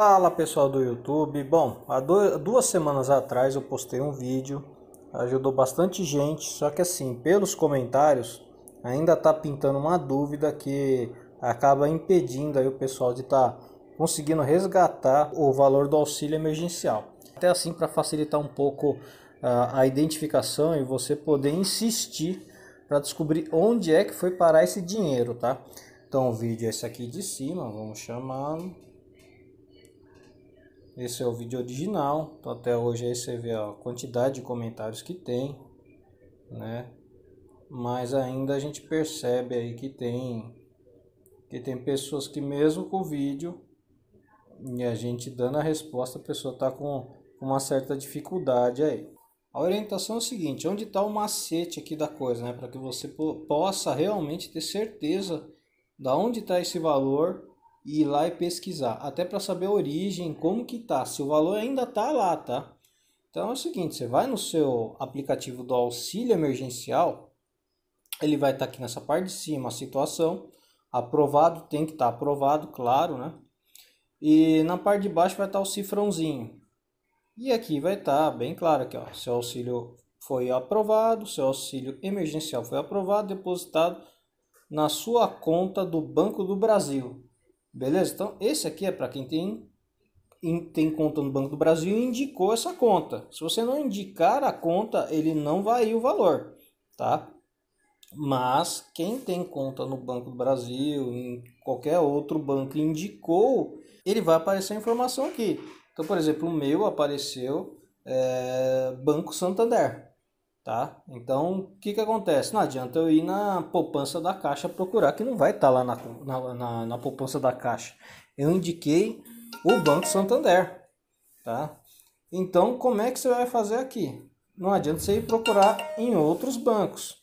Fala pessoal do YouTube, bom, há duas semanas atrás eu postei um vídeo, ajudou bastante gente, só que assim, pelos comentários, ainda tá pintando uma dúvida que acaba impedindo aí o pessoal de estar tá conseguindo resgatar o valor do auxílio emergencial. Até assim para facilitar um pouco a, ah, a identificação e você poder insistir para descobrir onde é que foi parar esse dinheiro, tá? Então o vídeo é esse aqui de cima, vamos chamar esse é o vídeo original, então até hoje aí você vê a quantidade de comentários que tem, né? Mas ainda a gente percebe aí que tem que tem pessoas que mesmo com o vídeo e a gente dando a resposta, a pessoa está com uma certa dificuldade aí. A orientação é o seguinte, onde está o macete aqui da coisa, né? Para que você possa realmente ter certeza da onde está esse valor ir lá e pesquisar, até para saber a origem, como que tá, se o valor ainda tá lá, tá? Então é o seguinte, você vai no seu aplicativo do auxílio emergencial, ele vai estar tá aqui nessa parte de cima, a situação, aprovado, tem que estar tá aprovado, claro, né? E na parte de baixo vai estar tá o cifrãozinho. E aqui vai estar tá bem claro aqui, ó, seu auxílio foi aprovado, seu auxílio emergencial foi aprovado, depositado na sua conta do Banco do Brasil. Beleza? Então, esse aqui é para quem tem, tem conta no Banco do Brasil e indicou essa conta. Se você não indicar a conta, ele não vai ir o valor, tá? Mas quem tem conta no Banco do Brasil, em qualquer outro banco indicou, ele vai aparecer a informação aqui. Então, por exemplo, o meu apareceu é, Banco Santander. Tá? Então, o que, que acontece? Não adianta eu ir na poupança da caixa procurar, que não vai estar tá lá na, na, na, na poupança da caixa. Eu indiquei o Banco Santander. Tá? Então, como é que você vai fazer aqui? Não adianta você ir procurar em outros bancos.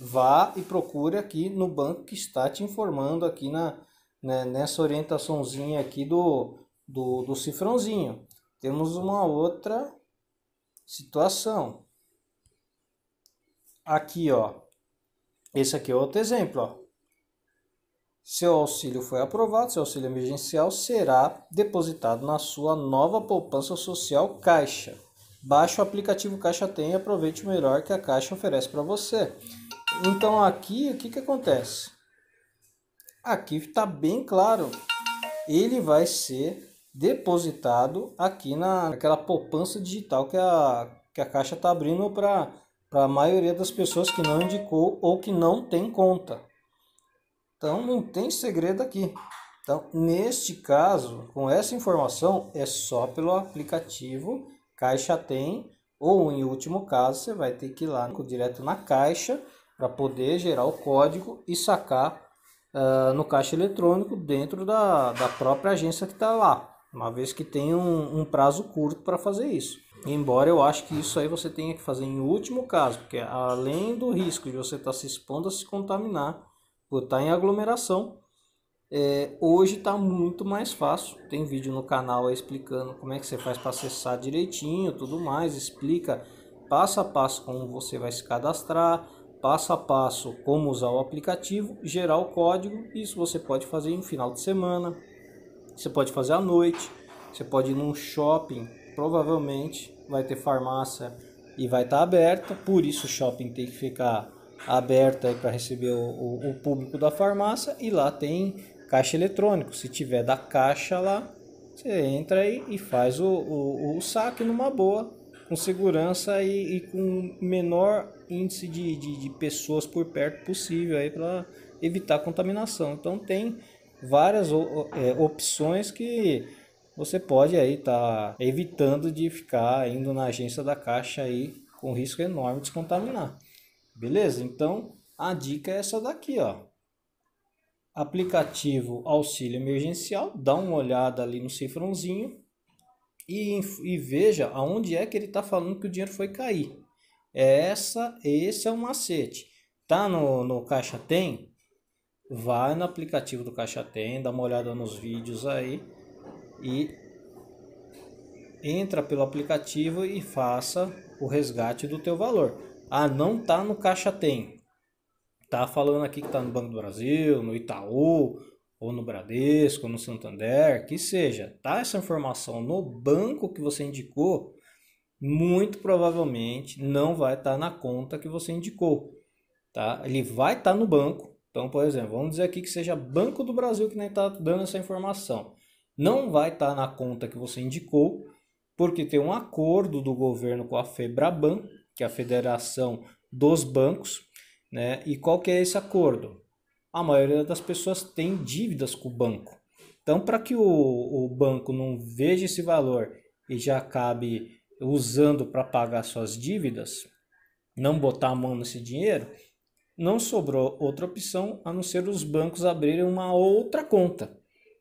Vá e procure aqui no banco que está te informando aqui na, né, nessa orientaçãozinha aqui do, do, do cifrãozinho. Temos uma outra situação. Aqui, ó. Esse aqui é outro exemplo, ó. Seu auxílio foi aprovado, seu auxílio emergencial será depositado na sua nova poupança social Caixa. Baixe o aplicativo Caixa Tem e aproveite o melhor que a Caixa oferece para você. Então aqui, o que, que acontece? Aqui está bem claro. Ele vai ser depositado aqui na, naquela poupança digital que a, que a Caixa está abrindo para para a maioria das pessoas que não indicou ou que não tem conta. Então não tem segredo aqui. Então, neste caso, com essa informação, é só pelo aplicativo Caixa Tem, ou em último caso, você vai ter que ir lá direto na caixa para poder gerar o código e sacar uh, no caixa eletrônico dentro da, da própria agência que está lá, uma vez que tem um, um prazo curto para fazer isso. Embora eu acho que isso aí você tenha que fazer em último caso, porque além do risco de você estar tá se expondo a se contaminar por estar tá em aglomeração, é, hoje está muito mais fácil. Tem vídeo no canal explicando como é que você faz para acessar direitinho, tudo mais, explica passo a passo como você vai se cadastrar, passo a passo como usar o aplicativo, gerar o código. Isso você pode fazer em final de semana, você pode fazer à noite, você pode ir num shopping provavelmente vai ter farmácia e vai estar tá aberta, por isso o shopping tem que ficar aberto para receber o, o, o, público da farmácia e lá tem caixa eletrônico. Se tiver da caixa lá, você entra e, e faz o, o, o, saque numa boa, com segurança e, e com menor índice de, de, de pessoas por perto possível aí para evitar contaminação. Então tem várias é, opções que você pode aí estar tá evitando de ficar indo na agência da caixa aí com risco enorme de se contaminar. Beleza? Então a dica é essa daqui, ó. Aplicativo auxílio emergencial, dá uma olhada ali no cifrãozinho e, e veja aonde é que ele está falando que o dinheiro foi cair. Essa, esse é o macete. Tá no, no Caixa Tem? Vai no aplicativo do Caixa Tem, dá uma olhada nos vídeos aí e entra pelo aplicativo e faça o resgate do teu valor. Ah, não tá no Caixa Tem. Tá falando aqui que tá no Banco do Brasil, no Itaú, ou no Bradesco, ou no Santander, que seja. Tá essa informação no banco que você indicou, muito provavelmente não vai estar tá na conta que você indicou. Tá? Ele vai estar tá no banco. Então, por exemplo, vamos dizer aqui que seja Banco do Brasil que nem está dando essa informação não vai estar tá na conta que você indicou, porque tem um acordo do governo com a FEBRABAN, que é a Federação dos Bancos, né? E qual que é esse acordo? A maioria das pessoas tem dívidas com o banco. Então, para que o, o banco não veja esse valor e já acabe usando para pagar suas dívidas, não botar a mão nesse dinheiro, não sobrou outra opção a não ser os bancos abrirem uma outra conta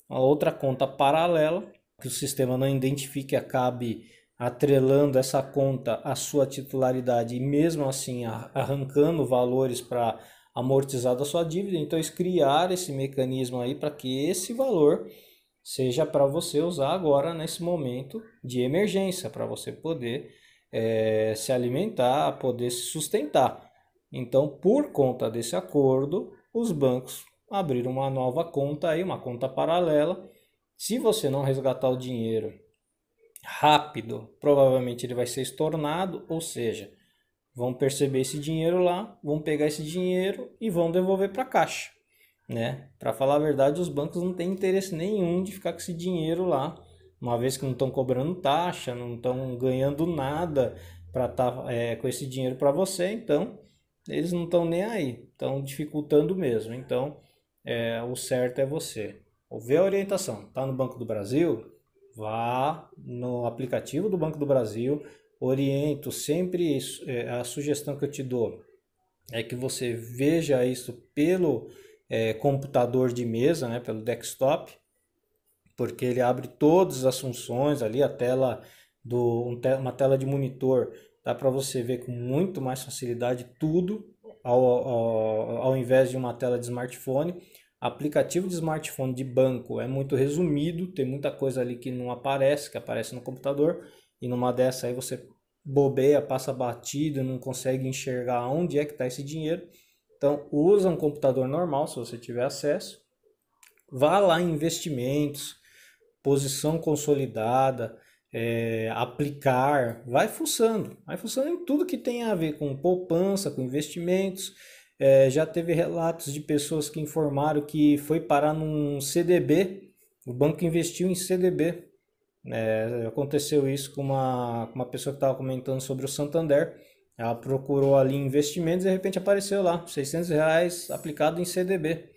uma outra conta paralela que o sistema não identifique e acabe atrelando essa conta à sua titularidade e mesmo assim arrancando valores para amortizar da sua dívida. Então, eles criaram esse mecanismo aí para que esse valor seja para você usar agora nesse momento de emergência, para você poder é, se alimentar, poder se sustentar. Então, por conta desse acordo, os bancos abrir uma nova conta aí, uma conta paralela. Se você não resgatar o dinheiro rápido, provavelmente ele vai ser estornado, ou seja, vão perceber esse dinheiro lá, vão pegar esse dinheiro e vão devolver para a caixa, né? Para falar a verdade, os bancos não têm interesse nenhum de ficar com esse dinheiro lá, uma vez que não estão cobrando taxa, não estão ganhando nada para estar tá, é, com esse dinheiro para você, então eles não estão nem aí, estão dificultando mesmo. Então, é, o certo é você ver a orientação. Tá no Banco do Brasil? Vá no aplicativo do Banco do Brasil, oriento sempre é, a sugestão que eu te dou é que você veja isso pelo é, computador de mesa, né, pelo desktop, porque ele abre todas as funções ali, a tela do uma tela de monitor dá para você ver com muito mais facilidade tudo ao, ao, ao invés de uma tela de smartphone Aplicativo de smartphone de banco é muito resumido, tem muita coisa ali que não aparece, que aparece no computador, e numa dessa aí você bobeia, passa batido, não consegue enxergar onde é que está esse dinheiro. Então, usa um computador normal, se você tiver acesso. Vá lá em investimentos, posição consolidada, é, aplicar, vai fuçando. Vai fuçando em tudo que tem a ver com poupança, com investimentos, é, já teve relatos de pessoas que informaram que foi parar num CDB, o banco investiu em CDB. É, aconteceu isso com uma, uma pessoa que estava comentando sobre o Santander. Ela procurou ali investimentos e de repente apareceu lá, 600 reais aplicado em CDB.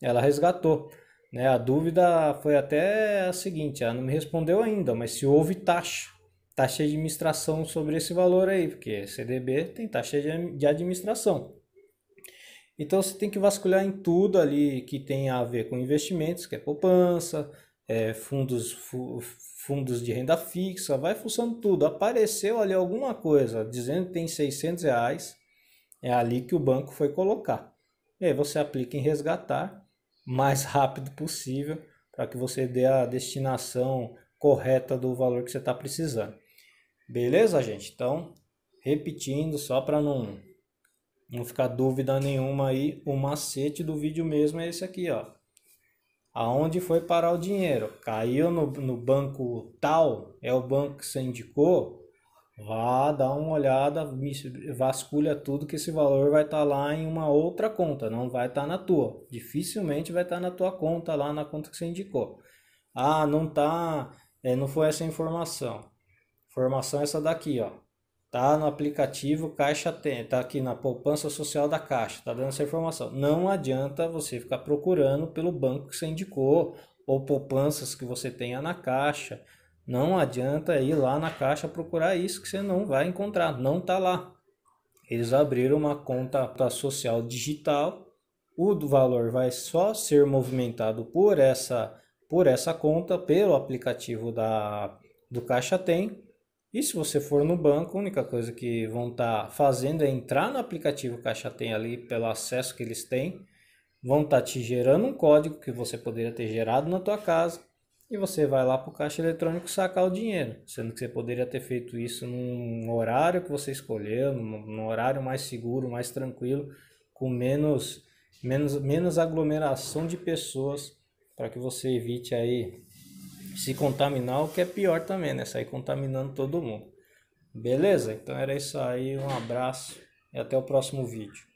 Ela resgatou. Né? A dúvida foi até a seguinte, ela não me respondeu ainda, mas se houve taxa, taxa de administração sobre esse valor aí, porque CDB tem taxa de administração. Então você tem que vasculhar em tudo ali que tem a ver com investimentos, que é poupança, é, fundos, fundos de renda fixa, vai fuçando tudo. Apareceu ali alguma coisa dizendo que tem 600 reais, é ali que o banco foi colocar. E aí você aplica em resgatar mais rápido possível para que você dê a destinação correta do valor que você está precisando. Beleza, gente? Então, repetindo só para não não ficar dúvida nenhuma aí, o macete do vídeo mesmo é esse aqui, ó. Aonde foi parar o dinheiro? Caiu no, no banco tal? É o banco que você indicou? Vá, dá uma olhada, vasculha tudo que esse valor vai estar tá lá em uma outra conta, não vai estar tá na tua. Dificilmente vai estar tá na tua conta, lá na conta que você indicou. Ah, não tá, é, não foi essa informação. Informação é essa daqui, ó. Tá no aplicativo Caixa Tem, tá aqui na poupança social da Caixa, tá dando essa informação. Não adianta você ficar procurando pelo banco que você indicou ou poupanças que você tenha na Caixa. Não adianta ir lá na Caixa procurar isso que você não vai encontrar, não tá lá. Eles abriram uma conta social digital, o valor vai só ser movimentado por essa por essa conta pelo aplicativo da do Caixa Tem e se você for no banco, a única coisa que vão estar tá fazendo é entrar no aplicativo Caixa Tem ali, pelo acesso que eles têm, vão estar tá te gerando um código que você poderia ter gerado na tua casa e você vai lá para o caixa eletrônico sacar o dinheiro, sendo que você poderia ter feito isso num horário que você escolheu, num, num horário mais seguro, mais tranquilo, com menos menos menos aglomeração de pessoas para que você evite aí se contaminar, o que é pior também, né? Sair contaminando todo mundo. Beleza? Então era isso aí, um abraço e até o próximo vídeo.